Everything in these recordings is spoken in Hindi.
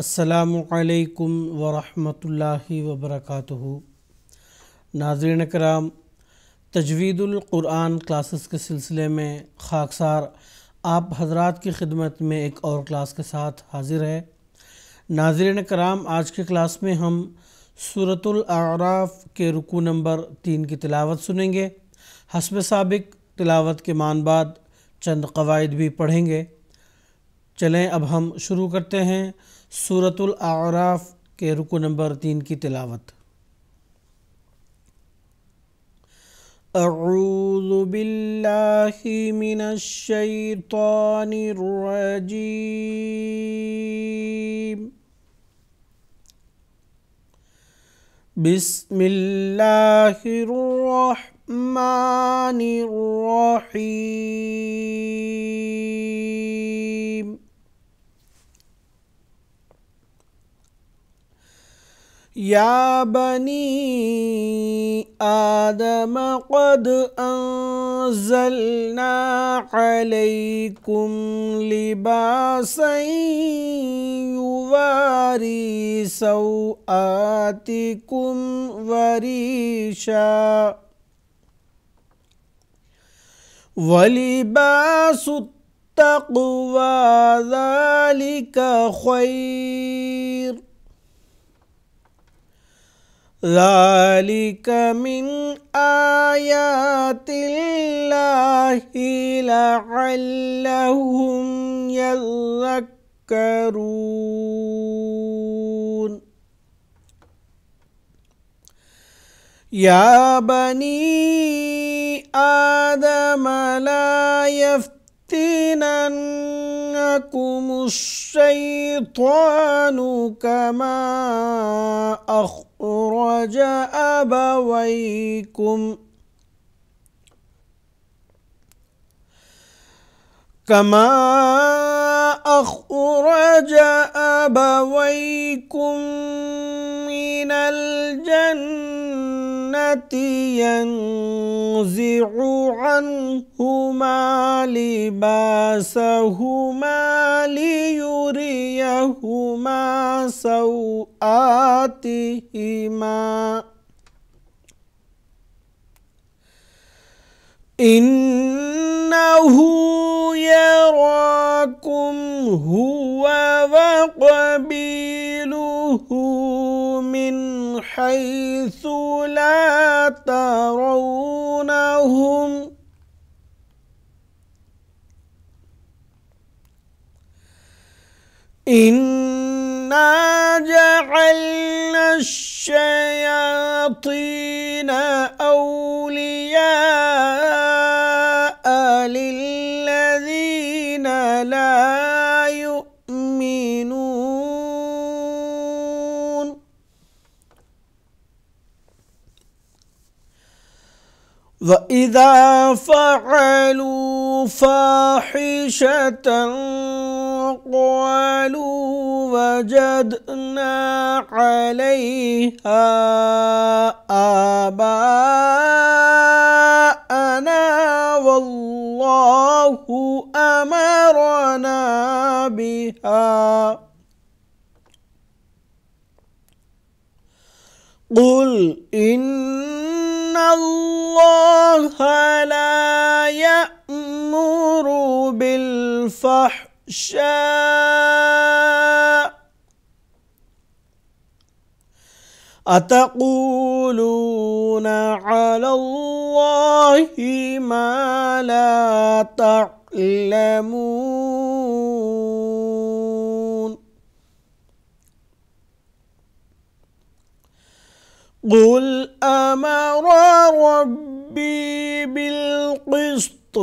असलकम वरहल वबरक नाजरन कराम तजवीदुल्कुरान क्लासेस के सिलसिले में खाकसार आप हजरात की खिदमत में एक और क्लास के साथ हाजिर है नाजरन कराम आज के क्लास में हम सूरतराफ के रुकू नंबर तीन की तिलावत सुनेंगे हसब सबक तिलावत के मान बाद चंद कवायद भी पढ़ेंगे चलें अब हम शुरू करते हैं सूरतुल आराफ के रुको नंबर तीन की तिलावत أعوذ بالله من الشيطان الرجيم بسم الله الرحمن الرحيم يا بني آدم قد أنزلنا عليكم لباسا يواري سوآتكم وريشا ولباس التقوى ذلك خير ذلك من آيات الله لعلهم يذكرون يا بني آدم لا يفتننكم الشيطان كما أخبر أخرج أبويكم كما أخرج أبويكم من الجنة التي ينزع عنهما لباسهما ليريهما سوآتهما إنه يراكم هو وقبيل حيث لا ترونهم إنا جعلنا الشياطين وإذا فعلوا فاحشة قالوا وجدنا عليها آباءنا والله أمرنا بها قل إن الله لا يأمر بالفحشاء أتقولون على الله ما لا تعلمون قل أمر ربي بالقسط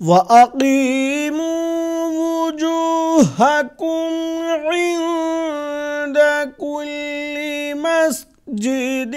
وأقيموا وجوهكم عند كل مسجد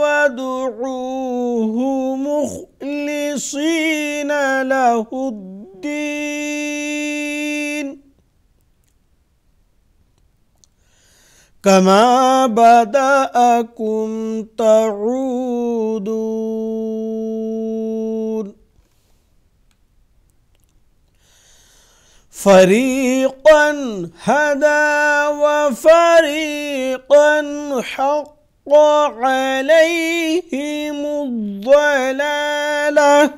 وادعوه مخلصين له الدين كما بدأكم تعودون فريقا هدى وفريقا حق عليهم الضلاله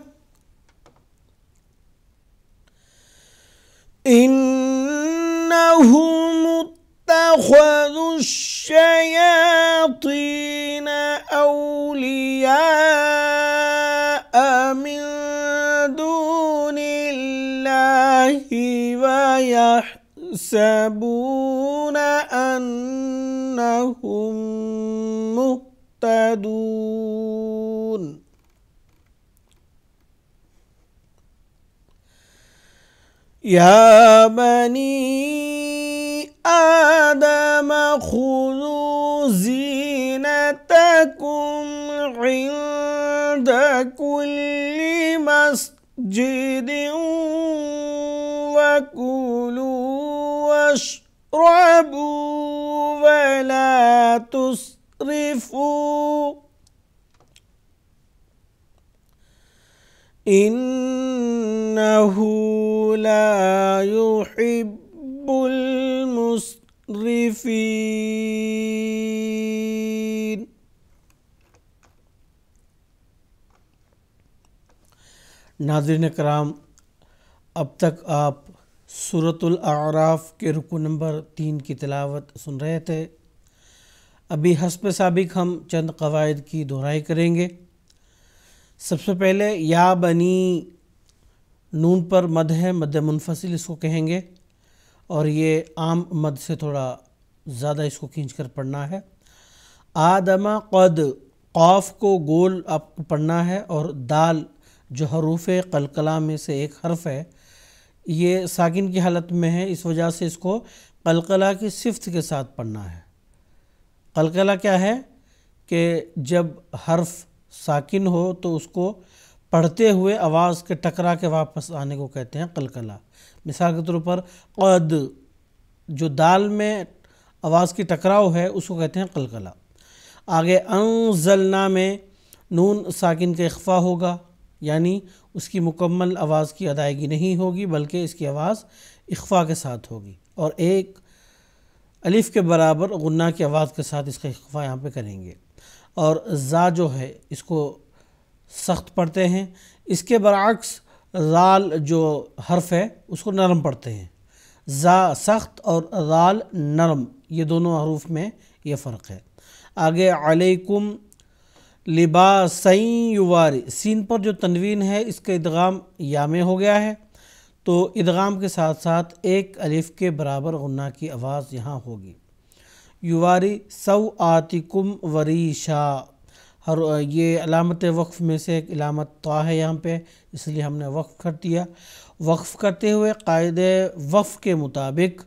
انه اتخذوا الشياطين أولياء من دون الله ويحسبون أنهم مهتدون يا بني آدم خذوا زينتكم عند كل مسجد وكلوا واشربوا ولا تسرفوا إنه لا يحب لفين नाजरन कराम अब तक आप सूरतुल आराफ के रुकू नंबर तीन की तिलावत सुन रहे थे अभी हसब सबक हम चंद कवायद की दोहराई करेंगे सबसे पहले या बनी नून पर मद है मद मुनफसिल इसको कहेंगे और ये आम मद से थोड़ा ज़्यादा इसको खींच कर पढ़ना है आदमा कद कौफ को गोल आपको पढ़ना है और दाल जो हरूफ कलकला में से एक हर्फ है ये साकिन की हालत में है इस वजह से इसको कलकला की सिफ्त के साथ पढ़ना है कलकला क्या है कि जब हर्फ साकिन हो तो उसको पढ़ते हुए आवाज़ के टकरा के वापस आने को कहते हैं कलकला मिसाल के तौर पर कद जो दाल में आवाज़ की टकराव है उसको कहते हैं कलकला आगे अंजलना में नून साकिन का अखफा होगा यानी उसकी मुकम्मल आवाज़ की अदायगी नहीं होगी बल्कि इसकी आवाज़ अखफा के साथ होगी और एक अलिफ़ के बराबर गन्ना की आवाज़ के साथ इसका अखफा यहाँ पे करेंगे और ज़ा जो है इसको सख्त पढ़ते हैं इसके बरक्स राल जो हर्फ है उसको नरम पढ़ते हैं ज़ा सख्त और राल नरम ये दोनों हरूफ में ये फ़र्क है आगे अलैकुम लिबास युवारी सीन पर जो तनवीन है इसका इदगाम या में हो गया है तो इदगाम के साथ साथ एक अलिफ़ के बराबर गन्ना की आवाज़ यहाँ होगी युवारी सऊ आतिकुम वरीशा हर ये अलामत वक्फ़ में से एक अलामत तो है यहाँ पे इसलिए हमने वक्फ़ कर दिया वक्फ़ करते हुए कायद वफ़ के मुताबिक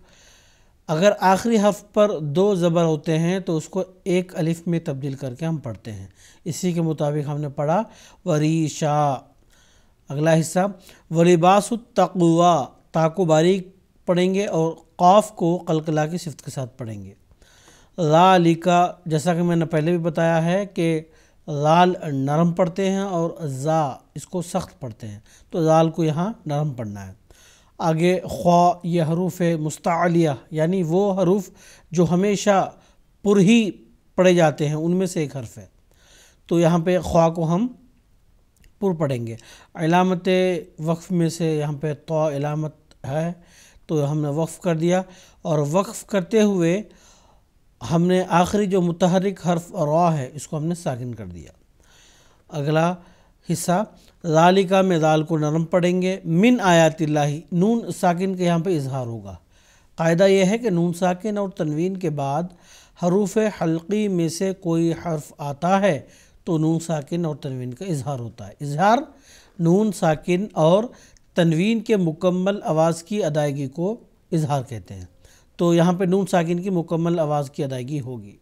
अगर आखिरी हफ पर दो ज़बर होते हैं तो उसको एक अलिफ में तब्दील करके हम पढ़ते हैं इसी के मुताबिक हमने पढ़ा वरीशा अगला हिस्सा वरीबास ताको बारीक पढ़ेंगे और कौफ़ को कलकला की सिफ्त के साथ पढ़ेंगे लालिका जैसा कि मैंने पहले भी बताया है कि लाल नरम पढ़ते हैं और ज़ा इसको सख्त पढ़ते हैं तो जाल को यहाँ नरम पढ़ना है आगे ख्वा ये हरूफ मुस्तालिया यानी वो हरूफ जो हमेशा पुर ही पढ़े जाते हैं उनमें से एक हरफ है तो यहाँ पे ख्वा को हम पुर पढ़ेंगे अलामत वक्फ़ में से यहाँ पे तो अलामत है तो हमने वक्फ़ कर दिया और वक्फ़ करते हुए हमने आखिरी जो मुतहरक हर्फ रॉ है इसको हमने साकिन कर दिया अगला हिस्सा लालिका में दाल को नरम पड़ेंगे मिन आयातिल्लाही नून साकिन के यहाँ पर इजहार होगा कायदा यह है कि नून साकिन और तनवीन के बाद हरूफ हल्की में से कोई हर्फ आता है तो नून साकिन और तनवीन का इजहार होता है इजहार नून साकिन और तनवीन के मुकम्मल आवाज़ की अदायगी को इजहार कहते हैं तो यहाँ पे नून साकिन की मुकम्मल आवाज़ की अदायगी होगी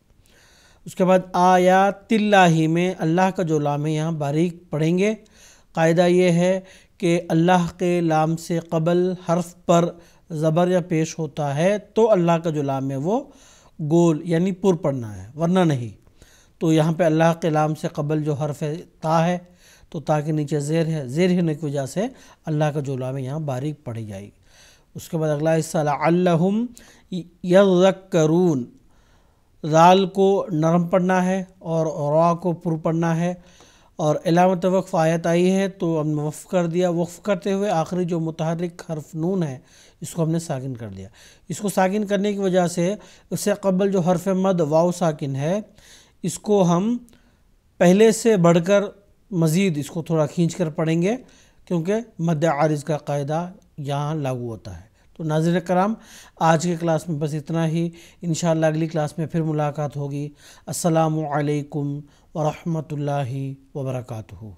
उसके बाद आया तिल्लाही में अल्लाह का जो लाम है यहाँ बारीक पढ़ेंगे कायदा ये है कि अल्लाह के लाम से कबल हर्फ पर ज़बर या पेश होता है तो अल्लाह का जो लाम है वो गोल यानी पुर पढ़ना है वरना नहीं तो यहाँ पे अल्लाह के लाम से कबल जो हर्फ है ता है तो ता के नीचे ज़ेर है ज़ेर होने की वजह से अल्लाह का जो लाम है यहाँ बारीक पढ़ी जाएगी उसके बाद अगला हिस्सा लाम यरून राल को नरम पढ़ना है और रा को पुर पढ़ना है और अलामत वक्फ़ आयत आई है तो हमने वफ़ कर दिया वफ़ करते हुए आखिरी जो मुतहरक हरफ नून है इसको हमने साकिन कर दिया इसको साकिन करने की वजह से उससे कबल जो हरफ मद वाव साकिन है इसको हम पहले से बढ़कर मज़ीद इसको थोड़ा खींच कर पढ़ेंगे क्योंकि मद आरज़ का कायदा यहाँ लागू होता है तो नाजिर कराम आज के क्लास में बस इतना ही इन अगली क्लास में फिर मुलाकात होगी असलकम वरहमल वबरकू